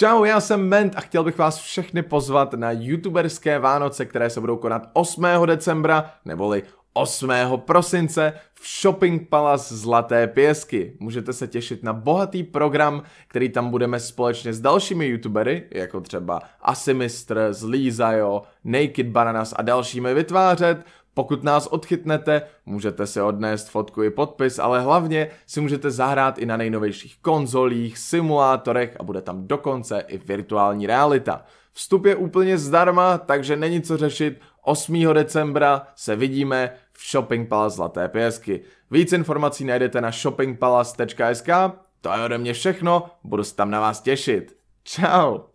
Čau, já jsem Ment a chtěl bych vás všechny pozvat na youtuberské Vánoce, které se budou konat 8. decembra, neboli 8. prosince v Shopping Palace Zlaté pěsky. Můžete se těšit na bohatý program, který tam budeme společně s dalšími youtubery, jako třeba Asimistr, Zlízajo, Naked Bananas a dalšími vytvářet. Pokud nás odchytnete, můžete se odnést fotku i podpis, ale hlavně si můžete zahrát i na nejnovějších konzolích, simulátorech a bude tam dokonce i virtuální realita. Vstup je úplně zdarma, takže není co řešit. 8. decembra se vidíme v Shopping Palace Zlaté pěsky. Víc informací najdete na shoppingpalace.sk. To je ode mě všechno, budu se tam na vás těšit. Ciao.